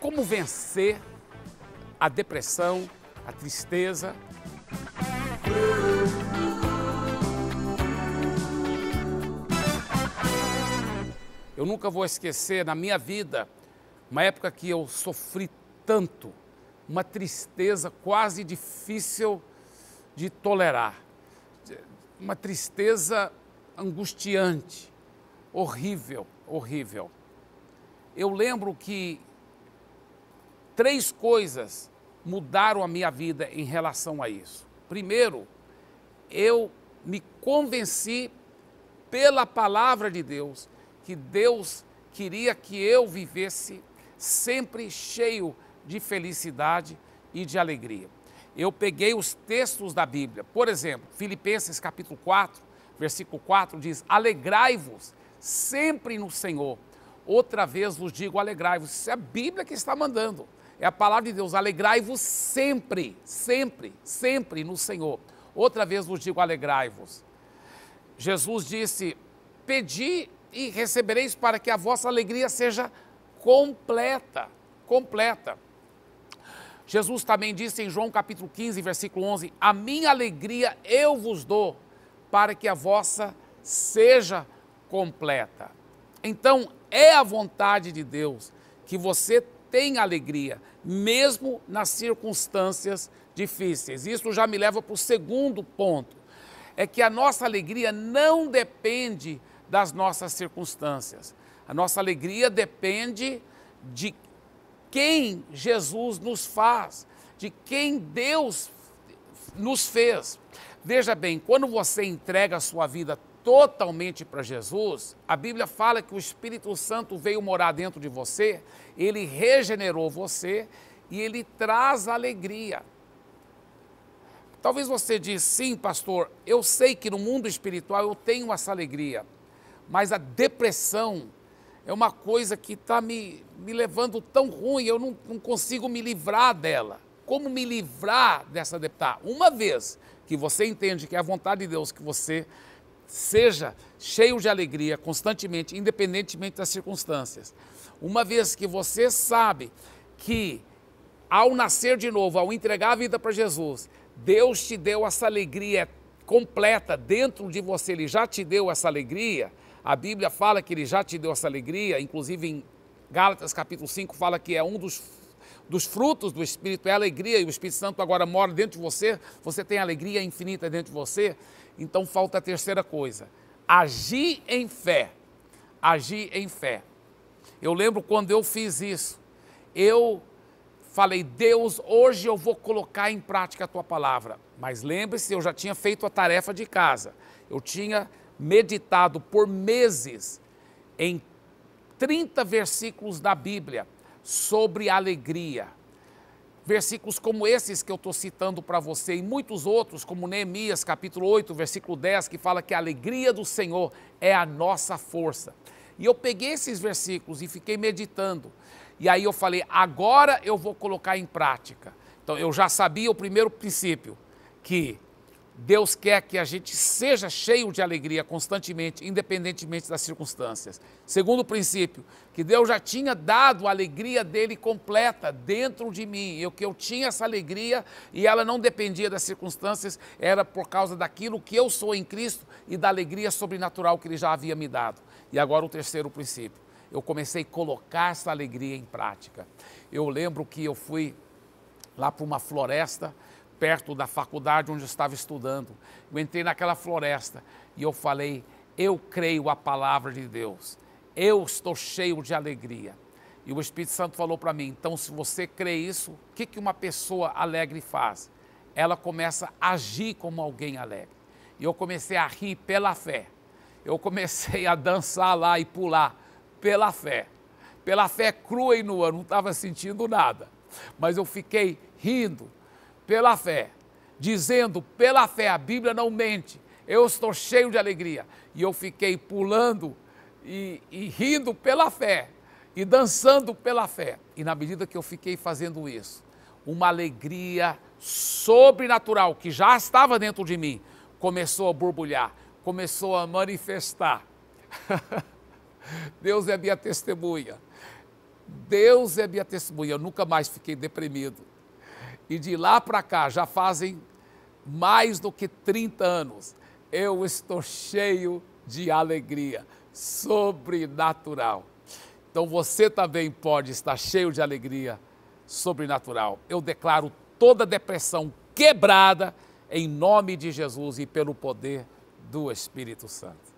Como vencer a depressão, a tristeza? Eu nunca vou esquecer na minha vida uma época que eu sofri tanto, uma tristeza quase difícil de tolerar, uma tristeza angustiante, horrível, horrível. Eu lembro que Três coisas mudaram a minha vida em relação a isso. Primeiro, eu me convenci pela palavra de Deus que Deus queria que eu vivesse sempre cheio de felicidade e de alegria. Eu peguei os textos da Bíblia, por exemplo, Filipenses capítulo 4, versículo 4 diz: Alegrai-vos sempre no Senhor. Outra vez vos digo, alegrai-vos. Isso é a Bíblia que está mandando. É a palavra de Deus, alegrai-vos sempre, sempre, sempre no Senhor. Outra vez vos digo, alegrai-vos. Jesus disse: Pedi e recebereis para que a vossa alegria seja completa, completa. Jesus também disse em João capítulo 15, versículo 11: A minha alegria eu vos dou, para que a vossa seja completa. Então, é a vontade de Deus que você tem alegria, mesmo nas circunstâncias difíceis. Isso já me leva para o segundo ponto: é que a nossa alegria não depende das nossas circunstâncias. A nossa alegria depende de quem Jesus nos faz, de quem Deus nos fez. Veja bem, quando você entrega a sua vida totalmente para Jesus, a Bíblia fala que o Espírito Santo veio morar dentro de você, ele regenerou você e ele traz alegria. Talvez você diz, sim, pastor, eu sei que no mundo espiritual eu tenho essa alegria, mas a depressão é uma coisa que está me, me levando tão ruim, eu não, não consigo me livrar dela. Como me livrar dessa depressão? Tá, uma vez que você entende que é a vontade de Deus que você seja cheio de alegria constantemente, independentemente das circunstâncias. Uma vez que você sabe que ao nascer de novo, ao entregar a vida para Jesus, Deus te deu essa alegria completa dentro de você, Ele já te deu essa alegria. A Bíblia fala que Ele já te deu essa alegria, inclusive em Gálatas capítulo 5 fala que é um dos dos frutos do Espírito é alegria, e o Espírito Santo agora mora dentro de você, você tem alegria infinita dentro de você. Então falta a terceira coisa: agir em fé. Agir em fé. Eu lembro quando eu fiz isso, eu falei, Deus, hoje eu vou colocar em prática a tua palavra. Mas lembre-se, eu já tinha feito a tarefa de casa. Eu tinha meditado por meses em 30 versículos da Bíblia sobre alegria. Versículos como esses que eu estou citando para você e muitos outros, como Neemias capítulo 8, versículo 10, que fala que a alegria do Senhor é a nossa força. E eu peguei esses versículos e fiquei meditando. E aí eu falei, agora eu vou colocar em prática. Então eu já sabia o primeiro princípio, que Deus quer que a gente seja cheio de alegria constantemente, independentemente das circunstâncias. Segundo princípio, que Deus já tinha dado a alegria dele completa dentro de mim, eu que eu tinha essa alegria e ela não dependia das circunstâncias, era por causa daquilo que eu sou em Cristo e da alegria sobrenatural que ele já havia me dado. E agora o terceiro princípio, eu comecei a colocar essa alegria em prática. Eu lembro que eu fui lá para uma floresta perto da faculdade onde eu estava estudando. Eu entrei naquela floresta e eu falei: Eu creio a palavra de Deus. Eu estou cheio de alegria. E o Espírito Santo falou para mim: Então, se você crê isso, o que, que uma pessoa alegre faz? Ela começa a agir como alguém alegre. E eu comecei a rir pela fé. Eu comecei a dançar lá e pular pela fé. Pela fé crua e nua, não estava sentindo nada. Mas eu fiquei rindo, pela fé, dizendo pela fé, a Bíblia não mente, eu estou cheio de alegria. E eu fiquei pulando e, e rindo pela fé, e dançando pela fé. E na medida que eu fiquei fazendo isso, uma alegria sobrenatural que já estava dentro de mim começou a borbulhar, começou a manifestar. Deus é minha testemunha. Deus é minha testemunha. Eu nunca mais fiquei deprimido. E de lá para cá já fazem mais do que 30 anos. Eu estou cheio de alegria sobrenatural. Então você também pode estar cheio de alegria sobrenatural. Eu declaro toda depressão quebrada em nome de Jesus e pelo poder do Espírito Santo.